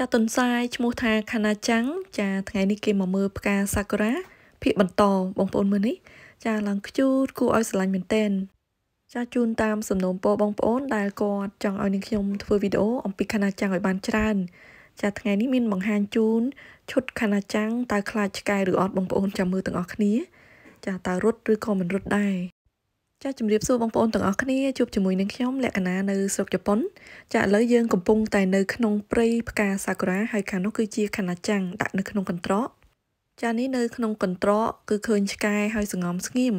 ចាតុនសាយឈ្មោះថាខាណាចាំងចាថ្ងៃនេះគេមកមើលផ្កាសាគុរ៉ាភាកបន្តបងប្អូនមើលនេះចាឡើងខ្ជូតគួរឲ្យស្រឡាញ់មែនតែនចាជូនតាមសំណូមពរបងប្អូនដែលគាត់ចង់ឲ្យនាងខ្ញុំធ្វើវីដេអូអំពីខាណាចាំងឲ្យបានច្រើនចាថ្ងៃនេះមានបង្ហាញជូនឈុតខាណាចាំងតើខ្លាចឆ្កែឬអត់បងប្អូនចាំមើលទាំងអស់គ្នាចាតើរត់ឬក៏មិនរត់ដែរចាជំរាបសួរបងប្អូនទាំងអស់គ្នាជួបជាមួយនឹងខ្ញុំលក្ខណានៅស្រុកជប៉ុនចាឥឡូវយើងកំពុងតែនៅក្នុងព្រៃផ្កាសាគុរ៉ាហើយខាងនោះគឺជាខាណាចាំងដាក់នៅ ក្នុងកន្ត្រកចានេះនៅក្នុងកន្ត្រកគឺឃើញឆ្កែហើយសង្ងំស្ងៀម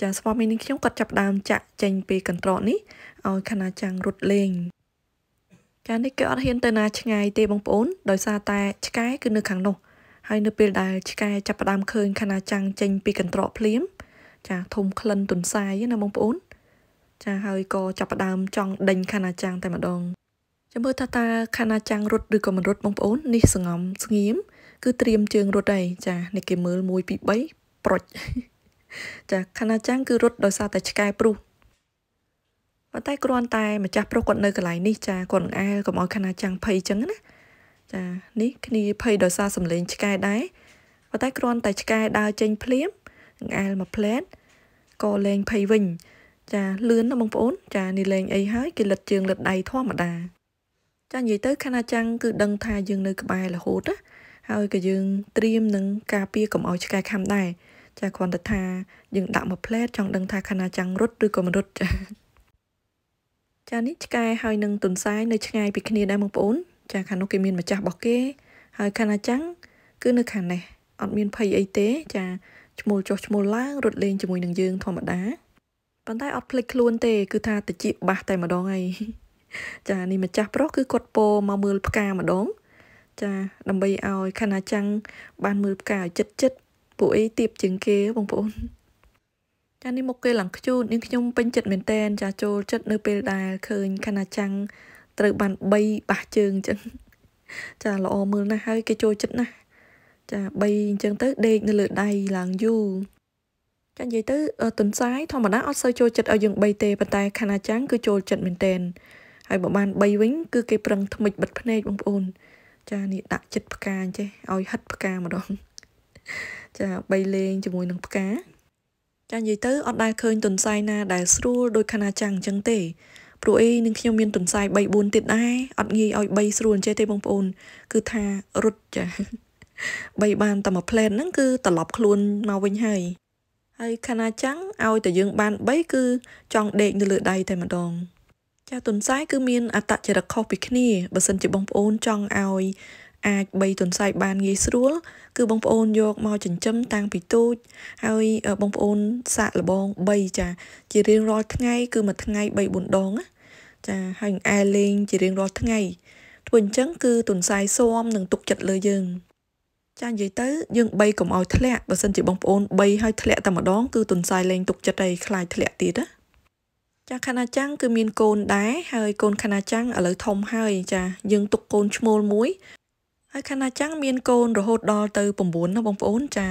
ចាស្វាមីនឹងខ្ញុំគាត់ចាប់ដើមចាក់ចេញពីកន្ត្រកនេះឲ្យខាណាចាំងរត់លេងចានេះគេអត់ហ៊ានទៅណាឆ្ងាយទេបងប្អូន ដោយសារតែឆ្កែគឺនៅខាងនោះហើយនៅពេលដែលឆ្កែចាប់ផ្ដើមឃើញខាណាចាំងចេញ ពីកន្ត្រកភ្លាមចាធំក្លិនទុនសាយណាបងប្អូន ចាហើយក៏ចាប់ផ្ដើមចង់ដេញខាណាចាំងតែម្ដងចាំមើលថាតាខាណាចាំងរត់ឬក៏មិនរត់បងប្អូននេះសងំស្ងៀមគឺត្រៀមជើងរត់ហើយចានេះគេមើល1 2 3ប្រុចចាខាណាចាំងគឺរត់ដោយសារតែឆ្កែព្រុសប៉ុន្តែគ្រាន់តែម្ចាស់ប្រុសគាត់នៅកន្លែងនេះចាគាត់នឹងអែលកុំឲ្យខាណាចាំងភ័យចឹងណាចានេះគ្នាភ័យដោយសារសម្លេងឆ្កែដែរប៉ុន្តែគ្រាន់តែឆ្កែដើរចេញភ្លាមអែលមួយផ្លែតក៏លេងភ័យវិញ ចាលឿនណាបងប្អូន ចានេះលេងអីហើយគេលិតជើងលិតដៃធម្មតាចានិយាយទៅខណៈចាំងគឺដឹងថាយើងនៅក្បែររហូតណាហើយក៏យើងត្រៀមនឹងការពារកុំឲ្យឆ្កែខាំដែរចាគ្រាន់តែថាយើងដាក់មួយផ្លែតចង់ដឹងថាខណៈចាំងរត់ឬក៏មិនរត់ចាចានេះឆ្កែហើយនឹងទុនសាយនៅឆ្ងាយពីគ្នាដែរបងប្អូន ចាខាងនោះគេមានម្ចាស់របស់គេ ហើយខណៈចាំងគឺនៅខាងនេះអត់មានភ័យអីទេចាឈ្មោះចុះឈ្មោះឡើងរត់លេងជាមួយនឹងយើងធម្មតាប៉ុន្តែអត់ភ្លេចខ្លួនទេ គឺថាតិចបាស់តែម្ដងហើយចានេះម្ចាស់ប្រុសគឺគាត់ពោមកមើលផ្កាម្ដងចាដើម្បីឲ្យខណាចាំងបានមើលផ្កាឲ្យចិត្តចិត្តពួកអីទៀបជាងគេបងប្អូន ចានេះមកគេឡើងខ្ជូតនាងខ្ញុំពេញចិត្តមែនតែនចាចូលចិត្តនៅពេលដែលឃើញខណាចាំងត្រូវបាន3បាស់ជើងអញ្ចឹងចាល្អមើលណាស់ហើយគេចូលចិត្តណាស់ចា3អញ្ចឹងទៅដេកនៅលើដៃឡើងយូរចានិយាយទៅទុនសាយធម្មតាអត់សូវចូលចិត្តឲ្យយើង3ទេប៉ុន្តែខាណាចាំងគឺចូលចិត្តមែនតែនហើយបើបាន3វិញគឺគេប្រឹងថ្មិចបិទភ្នែកបងប្អូនចានេះដាក់ចិត្តផ្កាអញ្ចេះឲ្យហិតផ្កាម្ដងចា3លេងជាមួយនឹងផ្កាចានិយាយទៅអត់ដែលឃើញទុនសាយណា ដែលស្រួលដូចខាណាចាំងអញ្ចឹងទេព្រោះអីនឹងខ្ញុំមានទុនសាយ3 4ទៀតដែរអត់ងាយឲ្យ3ស្រួលអញ្ចេះទេបងប្អូន គឺថារត់ចាបីបានតែមួយផ្លែតហ្នឹងគឺត្រឡប់ខ្លួនមកវិញហើយហើយខណៈចឹងឲ្យតែយើង បាន3គឺ ចង់ដេកនៅលើដៃតែម្ដង ចាទុនសាយគឺមានអត្តចរិតខុសពីគ្នាបើសិនជាបងប្អូនចង់ឲ្យអាចបីទុនសាយបានងាយស្រួលគឺបងប្អូនយកមកចិញ្ចឹមតាំងពីតូចហើយបងប្អូនសាក់លបង3ចាជារៀងរាល់ថ្ងៃ គឺមួយថ្ងៃ3 4ដងណាចាហើយអែលេង ជារៀងរាល់ថ្ងៃ ធ្វើអញ្ចឹងគឺទុនសាយស៊ាំនឹងទុកចិត្តលើយើងចានិយាយទៅយើងបីកុំឲ្យធ្លាក់បើសិនជាបងប្អូនបីឲ្យធ្លាក់តែម្ដងគឺទុនសាយលែងទុកចិត្តឯខ្លាចធ្លាក់ទៀតណាចាខណាចាំងគឺមានកូនដែរហើយកូនខណាចាំងឥឡូវធំហើយ ចាយើងទុកកូនឈ្មោលមួយហើយខណាចាំងមានកូនរហូតដល់ទៅ9ណាបងប្អូនចា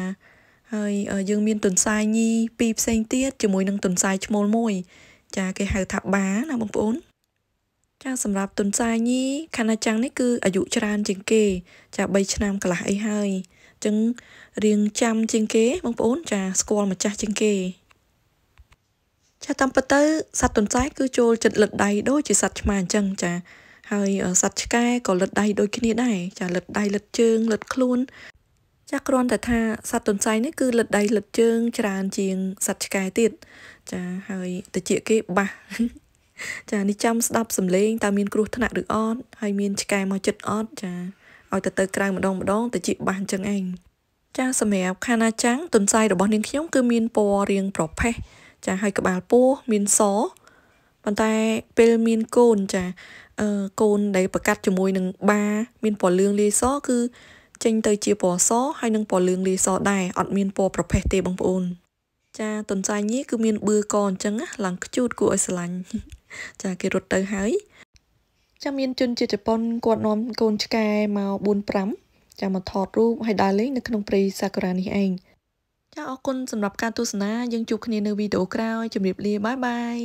ហើយយើងមានទុនសាយញីពីរផ្សេងទៀតជាមួយនឹងទុនសាយឈ្មោលមួយចាគេហៅថាបាណាបងប្អូនចាសម្រាប់ទុនសាញីខណៈចាំងនេះគឺអាយុច្រើនជាងគេចា3ឆ្នាំកន្លះអីហើយអញ្ចឹងរៀងចាំជាងគេ បងប្អូនចាស្គាល់ម្ចាស់ជាងគេ ចាតាមពិតទៅសត្វទុនសាយគឺចូលចិត្តលិតដៃដូចជាសត្វឆ្មាអញ្ចឹងចា ហើយសត្វឆ្កែក៏លិតដៃដូចគ្នាដែរចាលិតដៃលិតជើងលិតខ្លួន ចាគ្រាន់តែថាសត្វទុនសាយនេះគឺលិតដៃលិតជើងច្រើនជាងសត្វឆ្កែទៀតចាហើយតិចគេបាសចានេះចាំស្ដាប់សំឡេងតើមានគ្រោះថ្នាក់ឬអត់ហើយមានឆ្កែមកចិត្តអត់ចាឲ្យទៅទៅក្រៅម្ដងម្ដងទៅជាបាសអញ្ចឹងឯងចាសម្រាប់ខាណាចាំងទុនសាយរបស់នាងខ្ញុំគឺមានពណ៌រៀងប្រផេះចាហើយក្បាលពោះមានសប៉ុន្តែពេលមានកូនចាអឺកូនដែលប្រកាត់ជាមួយនឹងបា មានពណ៌លឿងលាយសគឺចេញទៅជាពណ៌សហើយនឹងពណ៌លឿងលាយសដែរអត់មានពណ៌ប្រផេះទេបងប្អូន ចាទុនសាយញីគឺមានបឺកអញ្ចឹងណាឡើងខ្ជូតគួរឲ្យស្រឡាញ់ចាគេរត់ទៅហើយចាមានជនជាតិជប៉ុនគាត់នាំកូនឆ្កែមក4 5ចាមកថតរូបហើយដើរលេងនៅក្នុងព្រៃសាគុរ៉ានេះឯងចាអរគុណសម្រាប់ការទស្សនាយើងជួបគ្នានៅវីដេអូក្រោយជម្រាបលាបាយបាយ